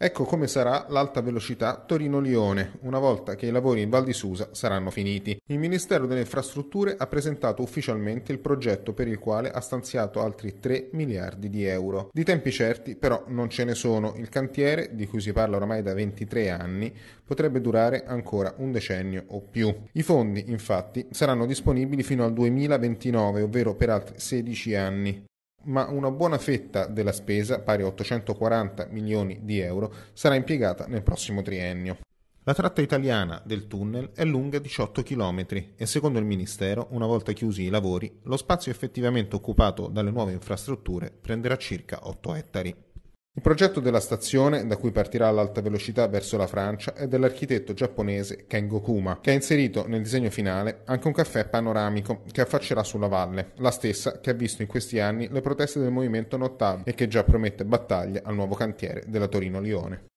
Ecco come sarà l'alta velocità Torino-Lione, una volta che i lavori in Val di Susa saranno finiti. Il Ministero delle Infrastrutture ha presentato ufficialmente il progetto per il quale ha stanziato altri 3 miliardi di euro. Di tempi certi però non ce ne sono. Il cantiere, di cui si parla oramai da 23 anni, potrebbe durare ancora un decennio o più. I fondi, infatti, saranno disponibili fino al 2029, ovvero per altri 16 anni ma una buona fetta della spesa, pari a 840 milioni di euro, sarà impiegata nel prossimo triennio. La tratta italiana del tunnel è lunga 18 km e secondo il Ministero, una volta chiusi i lavori, lo spazio effettivamente occupato dalle nuove infrastrutture prenderà circa 8 ettari. Il progetto della stazione, da cui partirà l'alta velocità verso la Francia, è dell'architetto giapponese Kengo Kuma, che ha inserito nel disegno finale anche un caffè panoramico che affaccerà sulla valle, la stessa che ha visto in questi anni le proteste del movimento Nottavi e che già promette battaglia al nuovo cantiere della Torino-Lione.